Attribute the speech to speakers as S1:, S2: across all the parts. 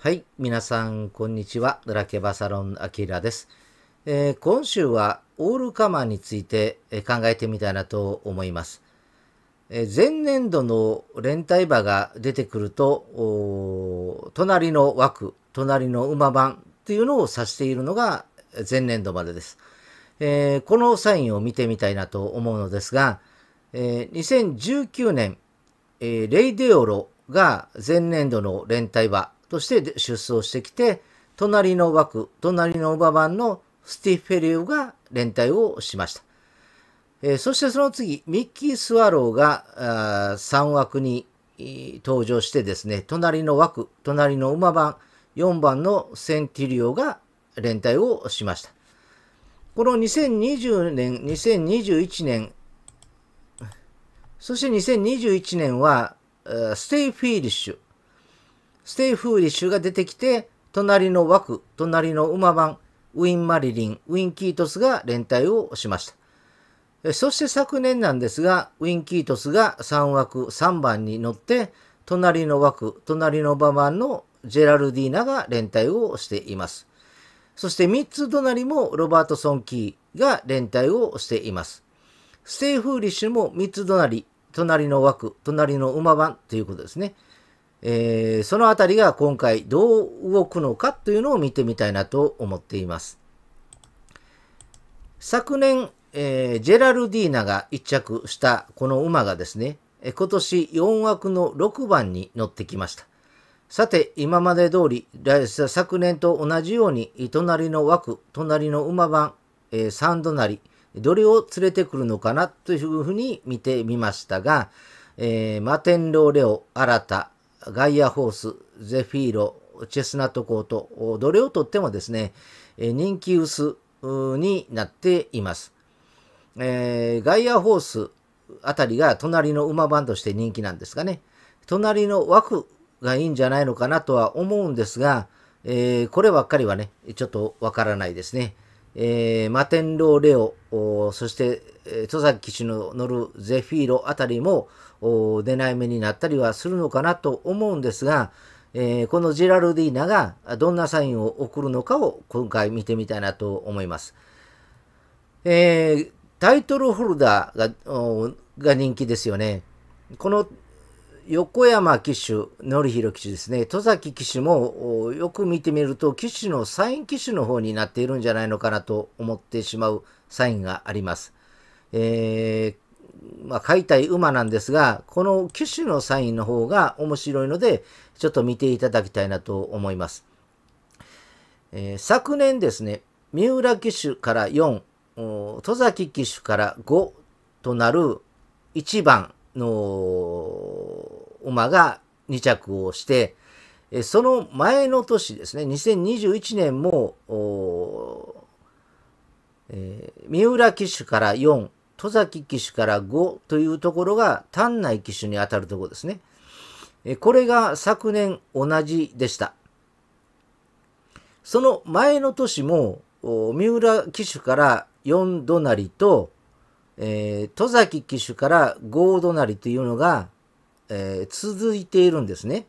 S1: はい、皆さん、こんにちは。ドラケバサロンアキラです、えー、今週はオールカマーについて考えてみたいなと思います。えー、前年度の連帯馬が出てくると、隣の枠、隣の馬番というのを指しているのが前年度までです。えー、このサインを見てみたいなと思うのですが、え2019年、えレイデオロが前年度の連帯馬として出走してきて、隣の枠、隣の馬番のスティフェリューが連帯をしました。えー、そしてその次、ミッキー・スワローがあー3枠に登場してですね、隣の枠、隣の馬番、4番のセンティリオが連帯をしました。この2020年、2021年、そして2021年は、ステイフィーリッシュ、ステイフーリッシュが出てきて、隣の枠、隣の馬番、ウィン・マリリン、ウィン・キートスが連帯をしました。そして昨年なんですが、ウィン・キートスが3枠3番に乗って、隣の枠、隣の馬番のジェラルディーナが連帯をしています。そして3つ隣もロバートソン・キーが連帯をしています。ステイフーリッシュも3つ隣、隣の枠、隣の馬番ということですね。えー、そのあたりが今回どう動くのかというのを見てみたいなと思っています。昨年、えー、ジェラルディーナが1着したこの馬がですね、今年4枠の6番に乗ってきました。さて、今まで通り、昨年と同じように、隣の枠、隣の馬番、えー、3隣、どれを連れてくるのかなというふうに見てみましたが、えー、マテンローレオ、新た、ガイアホース、ゼフィーロ、チェスナットコート、どれをとってもですね、人気薄になっています。えー、ガイアホースあたりが隣の馬番として人気なんですかね。隣の枠がいいんじゃないのかなとは思うんですが、えー、こればっかりはね、ちょっとわからないですね。えー、マテンロー・レオ、そして、戸崎騎手の乗るゼフィーロあたりも、出ない目になったりはするのかなと思うんですが、えー、このジェラルディーナがどんなサインを送るのかを今回見てみたいなと思います。えー、タイトルホルダーが人気ですよね。この横山騎手、典弘騎手ですね、戸崎騎手もよく見てみると、騎手のサイン騎手の方になっているんじゃないのかなと思ってしまうサインがあります。えーまあ、買いたい馬なんですが、この騎手のサインの方が面白いので、ちょっと見ていただきたいなと思います。えー、昨年ですね、三浦騎手から4、戸崎騎手から5となる1番の馬が2着をして、その前の年ですね、2021年も、えー、三浦騎手から4、戸崎騎手から5というところが丹内騎手に当たるところですね。これが昨年同じでした。その前の年も、三浦騎手から4度なりと、えー、戸崎騎手から5度なりというのが、えー、続いているんですね。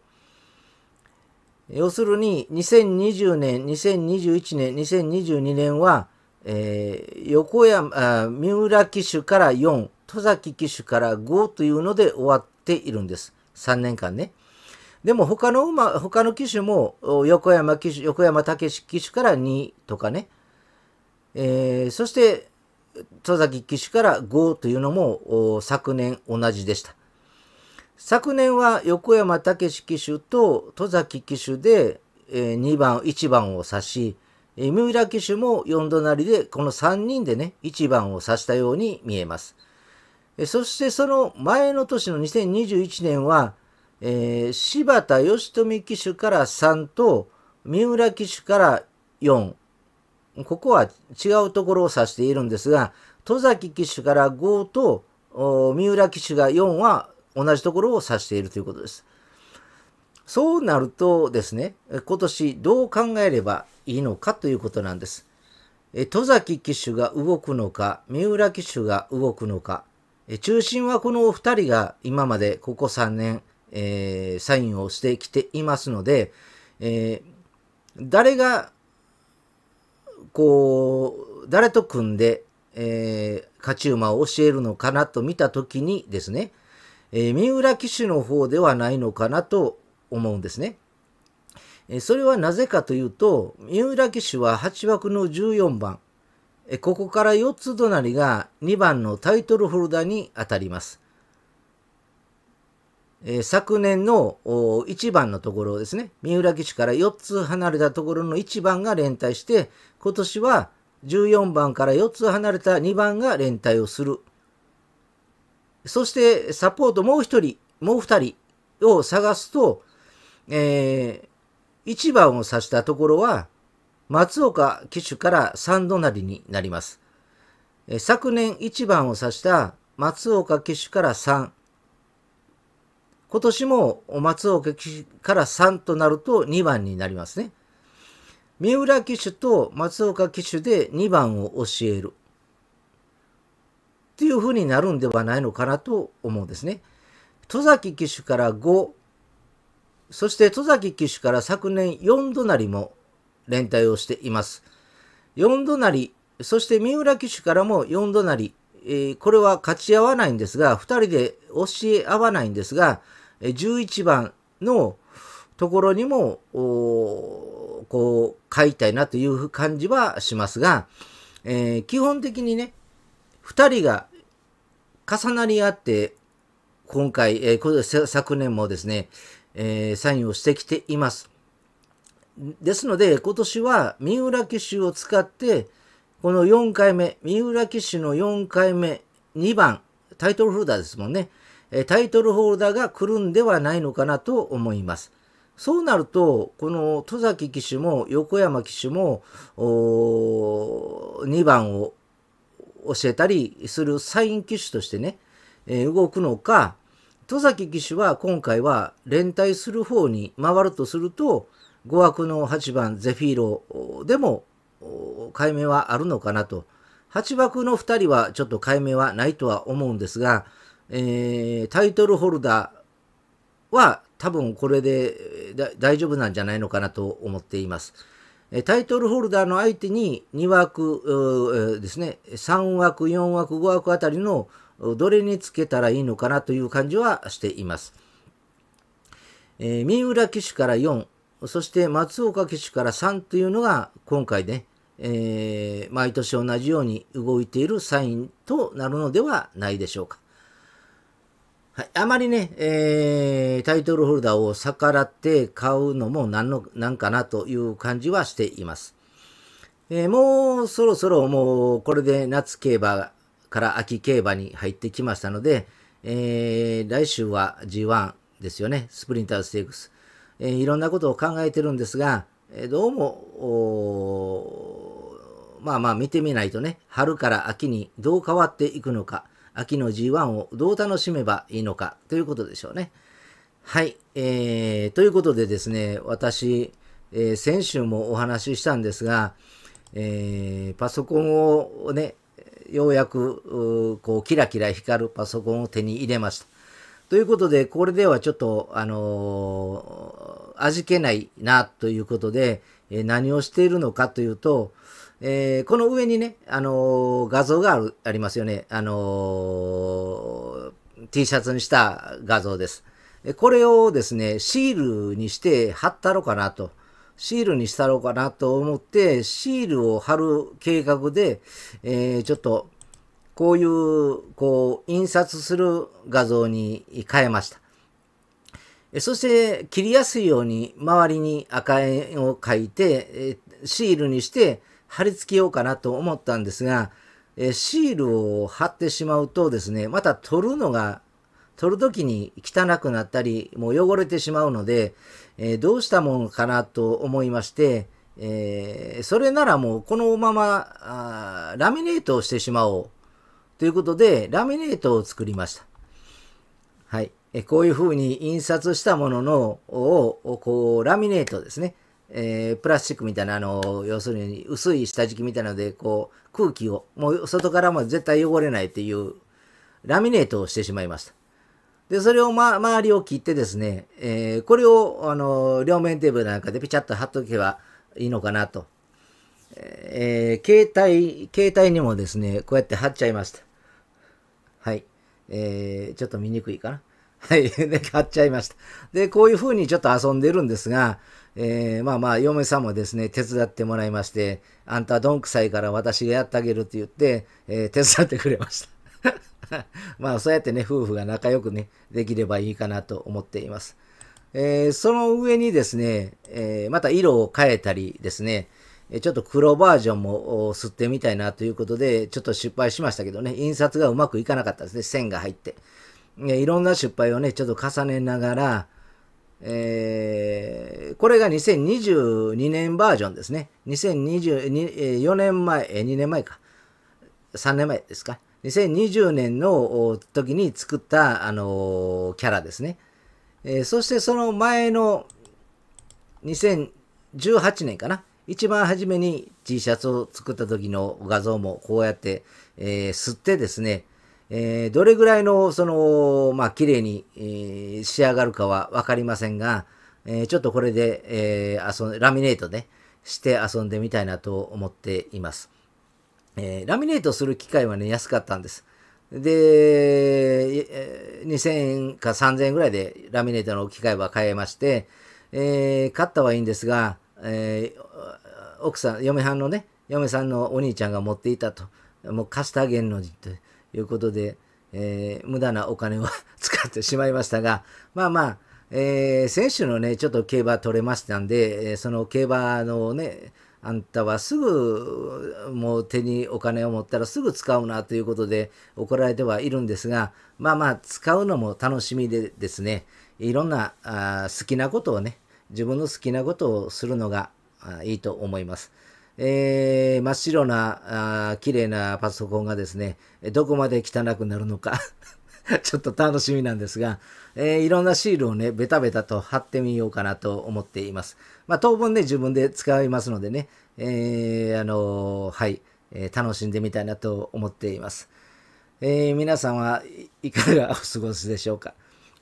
S1: 要するに、2020年、2021年、2022年は、えー、横山あ、三浦騎手から4、戸崎騎手から5というので終わっているんです。3年間ね。でも他の馬、他の騎手も横山騎手、横山武史騎手から2とかね。えー、そして、戸崎騎手から5というのも昨年同じでした。昨年は横山武史騎手と戸崎騎手で、えー、2番、1番を指し、え三浦騎手も4度なりで、この3人でね、1番を指したように見えます。えそしてその前の年の2021年は、えー、柴田義富騎手から3と、三浦騎手から4。ここは違うところを指しているんですが、戸崎騎手から5と、三浦騎手が4は同じところを指しているということです。そうなるとですね、今年どう考えればいいのかということなんです。戸崎騎手が動くのか、三浦騎手が動くのか、中心はこのお二人が今までここ3年、えー、サインをしてきていますので、えー、誰が、こう、誰と組んで、えー、勝ち馬を教えるのかなと見たときにですね、えー、三浦騎手の方ではないのかなと思うんですね。それはなぜかというと、三浦騎手は8枠の14番、ここから4つ隣が2番のタイトルホルダーに当たります。昨年の1番のところですね、三浦騎手から4つ離れたところの1番が連帯して、今年は14番から4つ離れた2番が連帯をする。そしてサポートもう1人、もう2人を探すと、えー、1番を指したところは、松岡騎手から3度なりになります。え昨年1番を指した松岡騎手から3。今年も松岡騎手から3となると2番になりますね。三浦騎手と松岡騎手で2番を教える。っていうふうになるんではないのかなと思うんですね。戸崎騎手から五、そして戸崎騎手から昨年4度なりも連帯をしています。4度なり、そして三浦騎手からも4度なり、えー、これは勝ち合わないんですが、2人で教え合わないんですが、11番のところにも、こう、買いたいなという感じはしますが、えー、基本的にね、2人が重なり合って、今回、えー、昨年もですね、えー、サインをしてきています。ですので、今年は三浦騎手を使って、この4回目、三浦騎手の4回目、2番、タイトルホルダーですもんね。タイトルホルダーが来るんではないのかなと思います。そうなると、この戸崎騎手も横山騎手も2番を教えたりするサイン騎手としてね、動くのか、戸崎騎手は今回は連帯する方に回るとすると、5枠の8番ゼフィーロでも解明はあるのかなと。8枠の2人はちょっと解明はないとは思うんですが、えー、タイトルホルダーは多分これで大丈夫なんじゃないのかなと思っています。タイトルホルダーの相手に2枠ですね、3枠、4枠、5枠あたりのどれにつけたらいいのかなという感じはしています。えー、三浦騎手から4、そして松岡騎手から3というのが今回ね、えー、毎年同じように動いているサインとなるのではないでしょうか。はい、あまりね、えー、タイトルホルダーを逆らって買うのも何の、なんかなという感じはしています。えー、もうそろそろもうこれで夏競馬から秋競馬に入ってきましたので、えー、来週は G1 ですよね、スプリンターステークス。えー、いろんなことを考えてるんですが、えどうも、まあまあ見てみないとね、春から秋にどう変わっていくのか、秋の G1 をどう楽しめばいいのかということでしょうね。はい、えー、ということでですね、私、えー、先週もお話ししたんですが、えー、パソコンをね、ようやく、こう、キラキラ光るパソコンを手に入れました。ということで、これではちょっと、あのー、味気ないな、ということで、え何をしているのかというと、えー、この上にね、あのー、画像がある、ありますよね。あの T シャツにした画像です。これをですね、シールにして貼ったろかなと。シールにしたろうかなと思って、シールを貼る計画で、えー、ちょっと、こういう、こう、印刷する画像に変えました。そして、切りやすいように周りに赤円を描いて、シールにして貼り付けようかなと思ったんですが、シールを貼ってしまうとですね、また取るのが取るときに汚くなったり、もう汚れてしまうので、えー、どうしたものかなと思いまして、えー、それならもうこのままあラミネートをしてしまおうということで、ラミネートを作りました。はい。えこういうふうに印刷したもののを、こう、ラミネートですね。えー、プラスチックみたいな、あの、要するに薄い下敷きみたいなので、こう、空気を、もう外からも絶対汚れないっていう、ラミネートをしてしまいました。で、それを、ま、周りを切ってですね、えー、これを、あの、両面テーブルなんかでピチャッと貼っとけばいいのかなと。えー、携帯、携帯にもですね、こうやって貼っちゃいました。はい。えー、ちょっと見にくいかな。はい。で、貼っちゃいました。で、こういう風にちょっと遊んでるんですが、えー、まあまあ、嫁さんもですね、手伝ってもらいまして、あんたどんくさいから私がやってあげるって言って、えー、手伝ってくれました。まあ、そうやってね、夫婦が仲良くね、できればいいかなと思っています。えー、その上にですね、えー、また色を変えたりですね、ちょっと黒バージョンも吸ってみたいなということで、ちょっと失敗しましたけどね、印刷がうまくいかなかったですね、線が入って。いろんな失敗をね、ちょっと重ねながら、えー、これが2022年バージョンですね。2024年前、2年前か。3年前ですか。2020年の時に作った、あのー、キャラですね、えー、そしてその前の2018年かな。一番初めに T シャツを作った時の画像もこうやって、えー、吸ってですね、えー、どれぐらいの、その、まあ、綺麗に、えー、仕上がるかはわかりませんが、えー、ちょっとこれで、えー、遊ラミネートで、ね、して遊んでみたいなと思っています。えー、ラミネートする機械はね、安かったんです。で、2000円か3000円ぐらいでラミネートの機械は買えまして、えー、買ったはいいんですが、えー、奥さん、嫁はんのね、嫁さんのお兄ちゃんが持っていたと、もう貸してあげんのにということで、えー、無駄なお金を 使ってしまいましたが、まあまあ、えー、先週のね、ちょっと競馬取れましたんで、その競馬のね、あんたはすぐもう手にお金を持ったらすぐ使うなということで怒られてはいるんですが、まあまあ使うのも楽しみでですね、いろんなあ好きなことをね、自分の好きなことをするのがいいと思います。えー、真っ白な綺麗なパソコンがですね、どこまで汚くなるのか ちょっと楽しみなんですが、えー、いろんなシールをね、ベタベタと貼ってみようかなと思っています。まあ、当分ね、自分で使いますのでね、えー、あのー、はい、え楽しんでみたいなと思っています。え皆さんはいかがお過ごしでしょうか。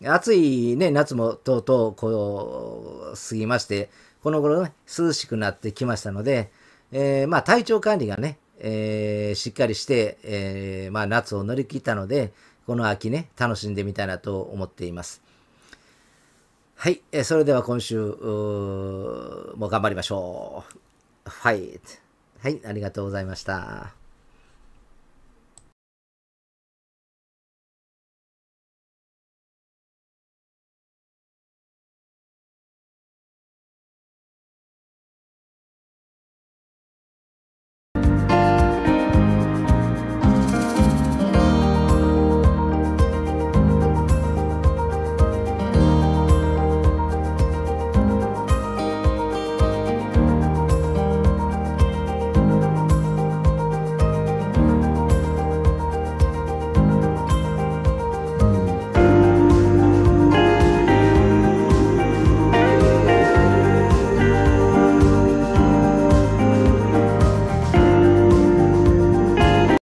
S1: 暑いね、夏もとうとう、こう、過ぎまして、この頃ね、涼しくなってきましたので、えまあ、体調管理がね、えー、しっかりして、えー、まあ、夏を乗り切ったので、この秋ね、楽しんでみたいなと思っています。はい、えそれでは今週うも頑張りましょう。はい。はい、ありがとうございました。